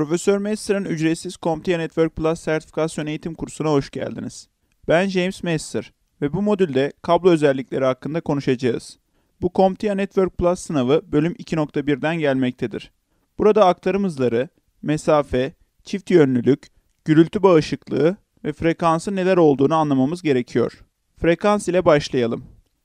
Profesör Mester'ın ücretsiz CompTIA Network Plus sertifikasyon eğitim kursuna hoş geldiniz. Ben James Mester ve bu modülde kablo özellikleri hakkında konuşacağız. Bu CompTIA Network Plus sınavı bölüm 2.1'den gelmektedir. Burada aktarım hızları, mesafe, çift yönlülük, gürültü bağışıklığı ve frekansı neler olduğunu anlamamız gerekiyor. Frekans ile başlayalım.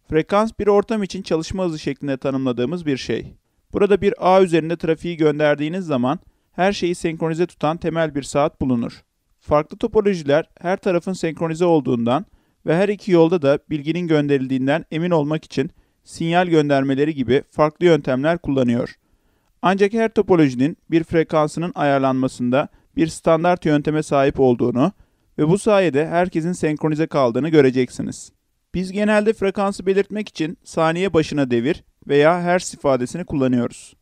Frekans bir ortam için çalışma hızı şeklinde tanımladığımız bir şey. Burada bir ağ üzerinde trafiği gönderdiğiniz zaman her şeyi senkronize tutan temel bir saat bulunur. Farklı topolojiler her tarafın senkronize olduğundan ve her iki yolda da bilginin gönderildiğinden emin olmak için sinyal göndermeleri gibi farklı yöntemler kullanıyor. Ancak her topolojinin bir frekansının ayarlanmasında bir standart yönteme sahip olduğunu ve bu sayede herkesin senkronize kaldığını göreceksiniz. Biz genelde frekansı belirtmek için saniye başına devir veya hertz ifadesini kullanıyoruz.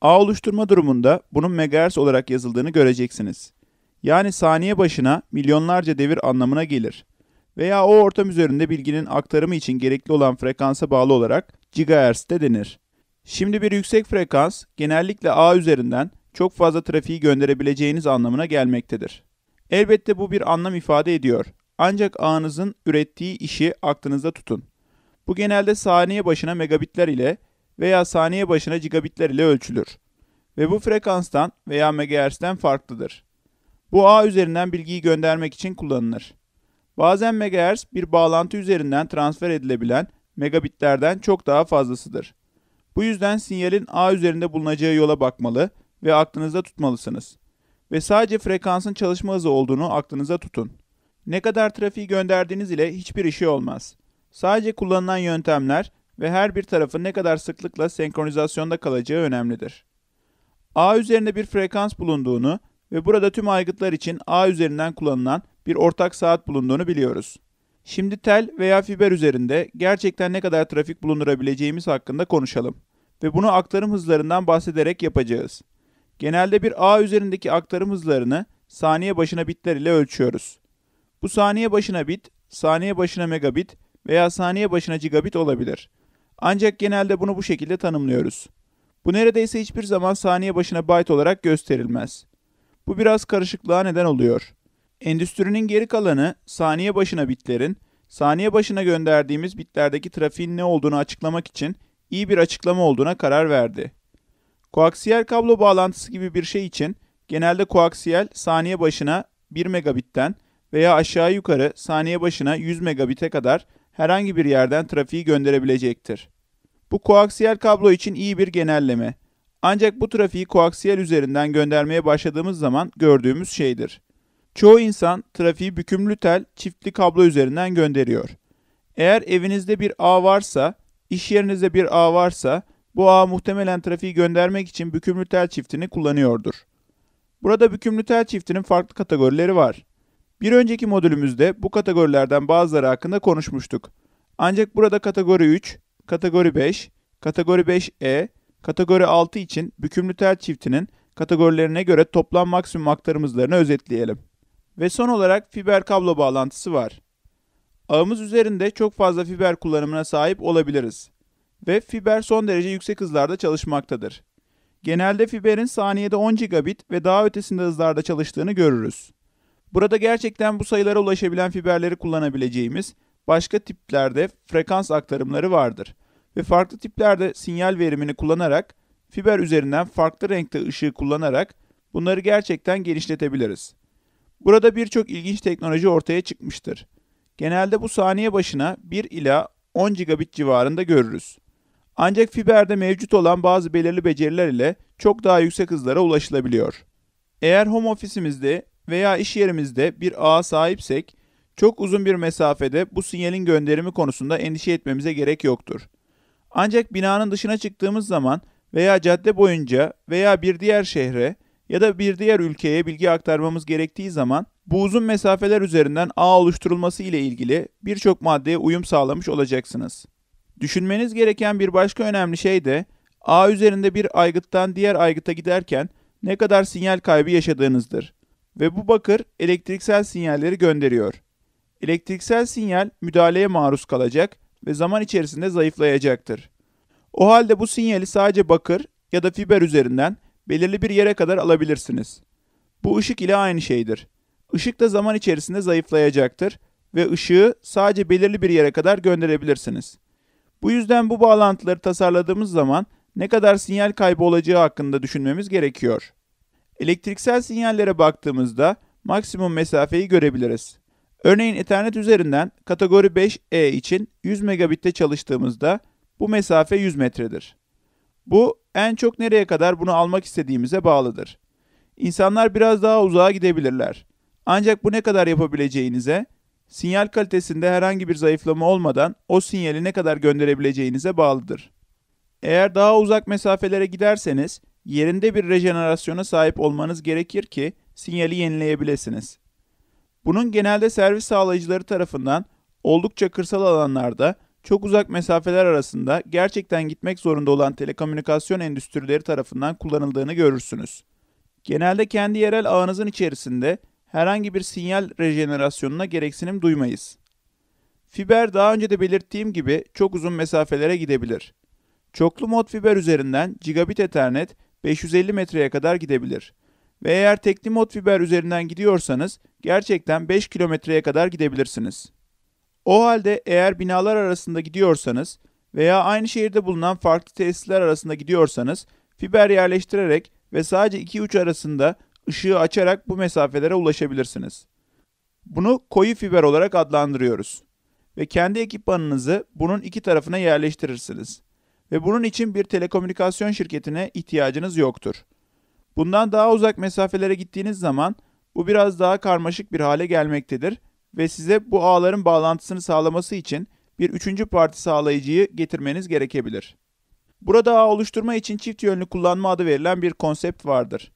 A oluşturma durumunda bunun megahertz olarak yazıldığını göreceksiniz. Yani saniye başına milyonlarca devir anlamına gelir. Veya o ortam üzerinde bilginin aktarımı için gerekli olan frekansa bağlı olarak gigahertz de denir. Şimdi bir yüksek frekans genellikle A üzerinden çok fazla trafiği gönderebileceğiniz anlamına gelmektedir. Elbette bu bir anlam ifade ediyor. Ancak ağınızın ürettiği işi aklınızda tutun. Bu genelde saniye başına megabitler ile veya saniye başına gigabitler ile ölçülür ve bu frekanstan veya megahertz'ten farklıdır. Bu ağ üzerinden bilgiyi göndermek için kullanılır. Bazen megahertz bir bağlantı üzerinden transfer edilebilen megabitlerden çok daha fazlasıdır. Bu yüzden sinyalin ağ üzerinde bulunacağı yola bakmalı ve aklınızda tutmalısınız. Ve sadece frekansın çalışma hızı olduğunu aklınıza tutun. Ne kadar trafiği gönderdiğiniz ile hiçbir işi olmaz. Sadece kullanılan yöntemler ve her bir tarafın ne kadar sıklıkla senkronizasyonda kalacağı önemlidir. A üzerinde bir frekans bulunduğunu ve burada tüm aygıtlar için A üzerinden kullanılan bir ortak saat bulunduğunu biliyoruz. Şimdi tel veya fiber üzerinde gerçekten ne kadar trafik bulundurabileceğimiz hakkında konuşalım ve bunu aktarım hızlarından bahsederek yapacağız. Genelde bir ağ üzerindeki aktarım hızlarını saniye başına bitler ile ölçüyoruz. Bu saniye başına bit, saniye başına megabit veya saniye başına gigabit olabilir. Ancak genelde bunu bu şekilde tanımlıyoruz. Bu neredeyse hiçbir zaman saniye başına byte olarak gösterilmez. Bu biraz karışıklığa neden oluyor. Endüstrinin geri kalanı saniye başına bitlerin, saniye başına gönderdiğimiz bitlerdeki trafiğin ne olduğunu açıklamak için iyi bir açıklama olduğuna karar verdi. Koaksiyel kablo bağlantısı gibi bir şey için genelde koaksiyel saniye başına 1 megabitten veya aşağı yukarı saniye başına 100 megabite kadar herhangi bir yerden trafiği gönderebilecektir. Bu koaksiyel kablo için iyi bir genelleme. Ancak bu trafiği koaksiyel üzerinden göndermeye başladığımız zaman gördüğümüz şeydir. Çoğu insan trafiği bükümlü tel çiftli kablo üzerinden gönderiyor. Eğer evinizde bir ağ varsa, iş yerinizde bir ağ varsa bu ağ muhtemelen trafiği göndermek için bükümlü tel çiftini kullanıyordur. Burada bükümlü tel çiftinin farklı kategorileri var. Bir önceki modülümüzde bu kategorilerden bazıları hakkında konuşmuştuk. Ancak burada kategori 3, kategori 5, kategori 5E, kategori 6 için bükümlü tel çiftinin kategorilerine göre toplam maksimum aktarım hızlarını özetleyelim. Ve son olarak fiber kablo bağlantısı var. Ağımız üzerinde çok fazla fiber kullanımına sahip olabiliriz. Ve fiber son derece yüksek hızlarda çalışmaktadır. Genelde fiberin saniyede 10 gigabit ve daha ötesinde hızlarda çalıştığını görürüz. Burada gerçekten bu sayılara ulaşabilen fiberleri kullanabileceğimiz başka tiplerde frekans aktarımları vardır ve farklı tiplerde sinyal verimini kullanarak fiber üzerinden farklı renkte ışığı kullanarak bunları gerçekten genişletebiliriz. Burada birçok ilginç teknoloji ortaya çıkmıştır. Genelde bu saniye başına 1 ila 10 gigabit civarında görürüz. Ancak fiberde mevcut olan bazı belirli beceriler ile çok daha yüksek hızlara ulaşılabiliyor. Eğer home ofisimizde veya iş yerimizde bir ağa sahipsek çok uzun bir mesafede bu sinyalin gönderimi konusunda endişe etmemize gerek yoktur. Ancak binanın dışına çıktığımız zaman veya cadde boyunca veya bir diğer şehre ya da bir diğer ülkeye bilgi aktarmamız gerektiği zaman bu uzun mesafeler üzerinden ağ oluşturulması ile ilgili birçok maddeye uyum sağlamış olacaksınız. Düşünmeniz gereken bir başka önemli şey de ağ üzerinde bir aygıttan diğer aygıta giderken ne kadar sinyal kaybı yaşadığınızdır ve bu bakır elektriksel sinyalleri gönderiyor. Elektriksel sinyal müdahaleye maruz kalacak ve zaman içerisinde zayıflayacaktır. O halde bu sinyali sadece bakır ya da fiber üzerinden belirli bir yere kadar alabilirsiniz. Bu ışık ile aynı şeydir. Işık da zaman içerisinde zayıflayacaktır ve ışığı sadece belirli bir yere kadar gönderebilirsiniz. Bu yüzden bu bağlantıları tasarladığımız zaman ne kadar sinyal kaybı olacağı hakkında düşünmemiz gerekiyor. Elektriksel sinyallere baktığımızda maksimum mesafeyi görebiliriz. Örneğin Ethernet üzerinden kategori 5E için 100 megabitte çalıştığımızda bu mesafe 100 metredir. Bu en çok nereye kadar bunu almak istediğimize bağlıdır. İnsanlar biraz daha uzağa gidebilirler. Ancak bu ne kadar yapabileceğinize, sinyal kalitesinde herhangi bir zayıflama olmadan o sinyali ne kadar gönderebileceğinize bağlıdır. Eğer daha uzak mesafelere giderseniz yerinde bir rejenerasyona sahip olmanız gerekir ki sinyali yenileyebilirsiniz. Bunun genelde servis sağlayıcıları tarafından oldukça kırsal alanlarda çok uzak mesafeler arasında gerçekten gitmek zorunda olan telekomünikasyon endüstrileri tarafından kullanıldığını görürsünüz. Genelde kendi yerel ağınızın içerisinde herhangi bir sinyal rejenerasyonuna gereksinim duymayız. Fiber daha önce de belirttiğim gibi çok uzun mesafelere gidebilir. Çoklu mod fiber üzerinden gigabit ethernet 550 metreye kadar gidebilir. Ve eğer tekli mod fiber üzerinden gidiyorsanız gerçekten 5 kilometreye kadar gidebilirsiniz. O halde eğer binalar arasında gidiyorsanız veya aynı şehirde bulunan farklı tesisler arasında gidiyorsanız fiber yerleştirerek ve sadece iki uç arasında ışığı açarak bu mesafelere ulaşabilirsiniz. Bunu koyu fiber olarak adlandırıyoruz ve kendi ekipmanınızı bunun iki tarafına yerleştirirsiniz ve bunun için bir telekomünikasyon şirketine ihtiyacınız yoktur. Bundan daha uzak mesafelere gittiğiniz zaman bu biraz daha karmaşık bir hale gelmektedir ve size bu ağların bağlantısını sağlaması için bir üçüncü parti sağlayıcıyı getirmeniz gerekebilir. Burada ağ oluşturma için çift yönlü kullanma adı verilen bir konsept vardır.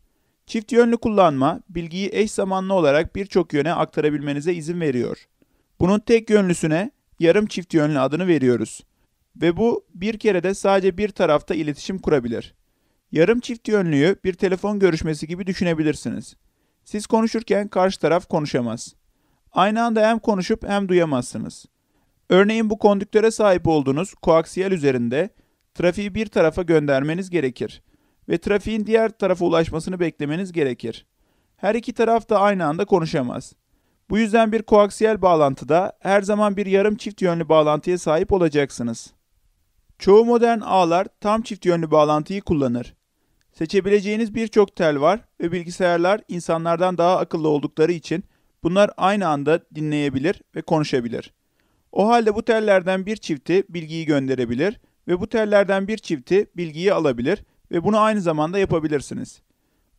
Çift yönlü kullanma, bilgiyi eş zamanlı olarak birçok yöne aktarabilmenize izin veriyor. Bunun tek yönlüsüne yarım çift yönlü adını veriyoruz. Ve bu bir kerede sadece bir tarafta iletişim kurabilir. Yarım çift yönlüyü bir telefon görüşmesi gibi düşünebilirsiniz. Siz konuşurken karşı taraf konuşamaz. Aynı anda hem konuşup hem duyamazsınız. Örneğin bu kondüktöre sahip olduğunuz koaksiyel üzerinde trafiği bir tarafa göndermeniz gerekir ve trafiğin diğer tarafa ulaşmasını beklemeniz gerekir. Her iki taraf da aynı anda konuşamaz. Bu yüzden bir koaksiyel bağlantıda her zaman bir yarım çift yönlü bağlantıya sahip olacaksınız. Çoğu modern ağlar tam çift yönlü bağlantıyı kullanır. Seçebileceğiniz birçok tel var ve bilgisayarlar insanlardan daha akıllı oldukları için bunlar aynı anda dinleyebilir ve konuşabilir. O halde bu tellerden bir çifti bilgiyi gönderebilir ve bu tellerden bir çifti bilgiyi alabilir ve bunu aynı zamanda yapabilirsiniz.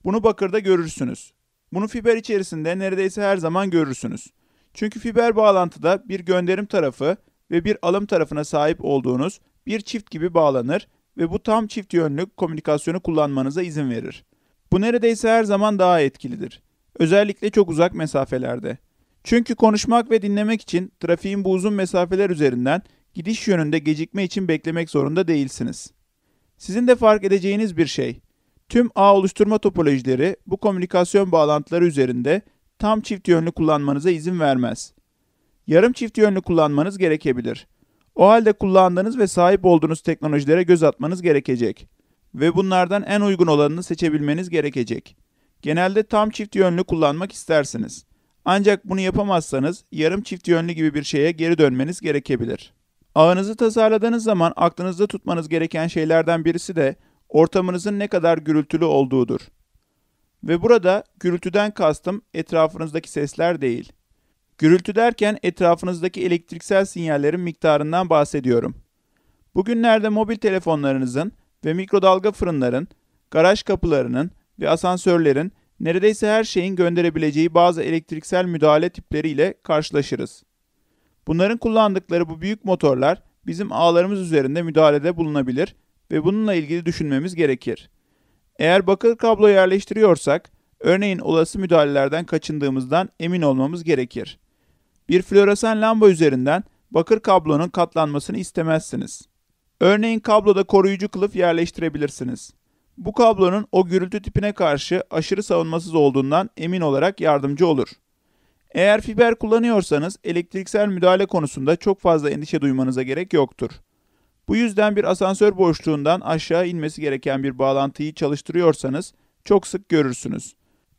Bunu bakırda görürsünüz. Bunu fiber içerisinde neredeyse her zaman görürsünüz. Çünkü fiber bağlantıda bir gönderim tarafı ve bir alım tarafına sahip olduğunuz bir çift gibi bağlanır ve bu tam çift yönlü komünikasyonu kullanmanıza izin verir. Bu neredeyse her zaman daha etkilidir. Özellikle çok uzak mesafelerde. Çünkü konuşmak ve dinlemek için trafiğin bu uzun mesafeler üzerinden gidiş yönünde gecikme için beklemek zorunda değilsiniz. Sizin de fark edeceğiniz bir şey. Tüm ağ oluşturma topolojileri bu komünikasyon bağlantıları üzerinde tam çift yönlü kullanmanıza izin vermez. Yarım çift yönlü kullanmanız gerekebilir. O halde kullandığınız ve sahip olduğunuz teknolojilere göz atmanız gerekecek ve bunlardan en uygun olanını seçebilmeniz gerekecek. Genelde tam çift yönlü kullanmak istersiniz. Ancak bunu yapamazsanız yarım çift yönlü gibi bir şeye geri dönmeniz gerekebilir. Ağınızı tasarladığınız zaman aklınızda tutmanız gereken şeylerden birisi de ortamınızın ne kadar gürültülü olduğudur. Ve burada gürültüden kastım etrafınızdaki sesler değil, Gürültü derken etrafınızdaki elektriksel sinyallerin miktarından bahsediyorum. Bugünlerde mobil telefonlarınızın ve mikrodalga fırınların, garaj kapılarının ve asansörlerin neredeyse her şeyin gönderebileceği bazı elektriksel müdahale tipleriyle karşılaşırız. Bunların kullandıkları bu büyük motorlar bizim ağlarımız üzerinde müdahalede bulunabilir ve bununla ilgili düşünmemiz gerekir. Eğer bakır kablo yerleştiriyorsak, örneğin olası müdahalelerden kaçındığımızdan emin olmamız gerekir. Bir floresan lamba üzerinden bakır kablonun katlanmasını istemezsiniz. Örneğin kabloda koruyucu kılıf yerleştirebilirsiniz. Bu kablonun o gürültü tipine karşı aşırı savunmasız olduğundan emin olarak yardımcı olur. Eğer fiber kullanıyorsanız elektriksel müdahale konusunda çok fazla endişe duymanıza gerek yoktur. Bu yüzden bir asansör boşluğundan aşağı inmesi gereken bir bağlantıyı çalıştırıyorsanız çok sık görürsünüz.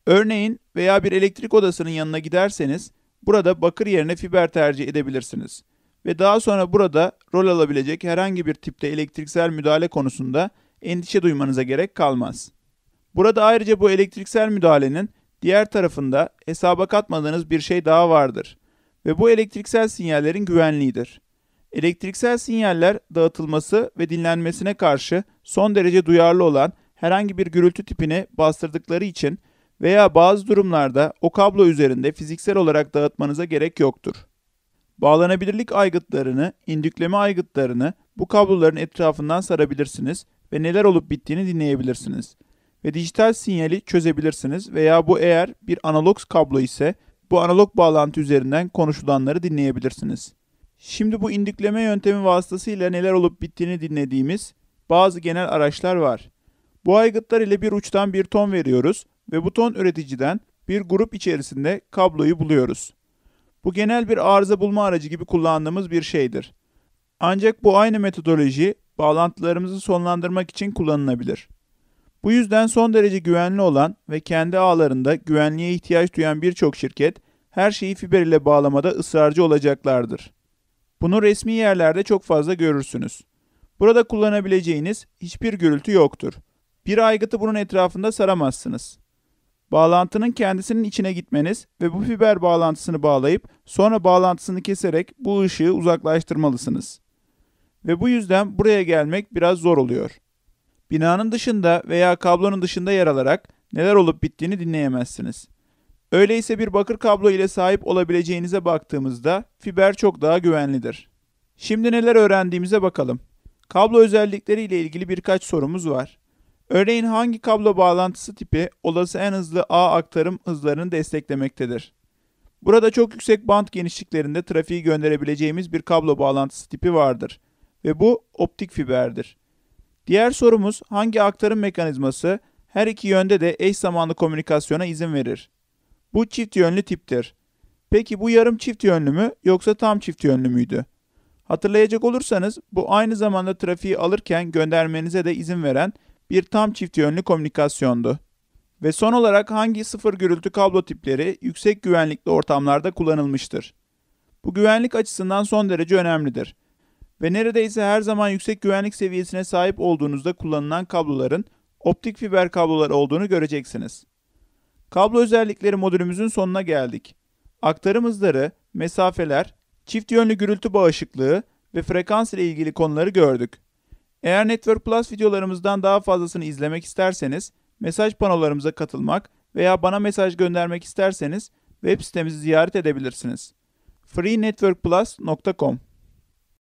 Örneğin veya bir elektrik odasının yanına giderseniz Burada bakır yerine fiber tercih edebilirsiniz. Ve daha sonra burada rol alabilecek herhangi bir tipte elektriksel müdahale konusunda endişe duymanıza gerek kalmaz. Burada ayrıca bu elektriksel müdahalenin diğer tarafında hesaba katmadığınız bir şey daha vardır ve bu elektriksel sinyallerin güvenliğidir. Elektriksel sinyaller dağıtılması ve dinlenmesine karşı son derece duyarlı olan herhangi bir gürültü tipini bastırdıkları için veya bazı durumlarda o kablo üzerinde fiziksel olarak dağıtmanıza gerek yoktur. Bağlanabilirlik aygıtlarını, indükleme aygıtlarını bu kabloların etrafından sarabilirsiniz ve neler olup bittiğini dinleyebilirsiniz. Ve dijital sinyali çözebilirsiniz veya bu eğer bir analog kablo ise bu analog bağlantı üzerinden konuşulanları dinleyebilirsiniz. Şimdi bu indükleme yöntemi vasıtasıyla neler olup bittiğini dinlediğimiz bazı genel araçlar var. Bu aygıtlar ile bir uçtan bir ton veriyoruz ve buton üreticiden bir grup içerisinde kabloyu buluyoruz. Bu genel bir arıza bulma aracı gibi kullandığımız bir şeydir. Ancak bu aynı metodoloji bağlantılarımızı sonlandırmak için kullanılabilir. Bu yüzden son derece güvenli olan ve kendi ağlarında güvenliğe ihtiyaç duyan birçok şirket her şeyi fiber ile bağlamada ısrarcı olacaklardır. Bunu resmi yerlerde çok fazla görürsünüz. Burada kullanabileceğiniz hiçbir gürültü yoktur. Bir aygıtı bunun etrafında saramazsınız. Bağlantının kendisinin içine gitmeniz ve bu fiber bağlantısını bağlayıp sonra bağlantısını keserek bu ışığı uzaklaştırmalısınız. Ve bu yüzden buraya gelmek biraz zor oluyor. Binanın dışında veya kablonun dışında yer alarak neler olup bittiğini dinleyemezsiniz. Öyleyse bir bakır kablo ile sahip olabileceğinize baktığımızda fiber çok daha güvenlidir. Şimdi neler öğrendiğimize bakalım. Kablo özellikleri ile ilgili birkaç sorumuz var. Örneğin hangi kablo bağlantısı tipi olası en hızlı ağ aktarım hızlarını desteklemektedir? Burada çok yüksek bant genişliklerinde trafiği gönderebileceğimiz bir kablo bağlantısı tipi vardır ve bu optik fiberdir. Diğer sorumuz hangi aktarım mekanizması her iki yönde de eş zamanlı komünikasyona izin verir? Bu çift yönlü tiptir. Peki bu yarım çift yönlü mü yoksa tam çift yönlü müydü? Hatırlayacak olursanız bu aynı zamanda trafiği alırken göndermenize de izin veren bir tam çift yönlü komünikasyondu. Ve son olarak hangi sıfır gürültü kablo tipleri yüksek güvenlikli ortamlarda kullanılmıştır? Bu güvenlik açısından son derece önemlidir. Ve neredeyse her zaman yüksek güvenlik seviyesine sahip olduğunuzda kullanılan kabloların optik fiber kabloları olduğunu göreceksiniz. Kablo özellikleri modülümüzün sonuna geldik. Aktarım hızları, mesafeler, çift yönlü gürültü bağışıklığı ve frekans ile ilgili konuları gördük. Eğer Network Plus videolarımızdan daha fazlasını izlemek isterseniz, mesaj panolarımıza katılmak veya bana mesaj göndermek isterseniz web sitemizi ziyaret edebilirsiniz. freenetworkplus.com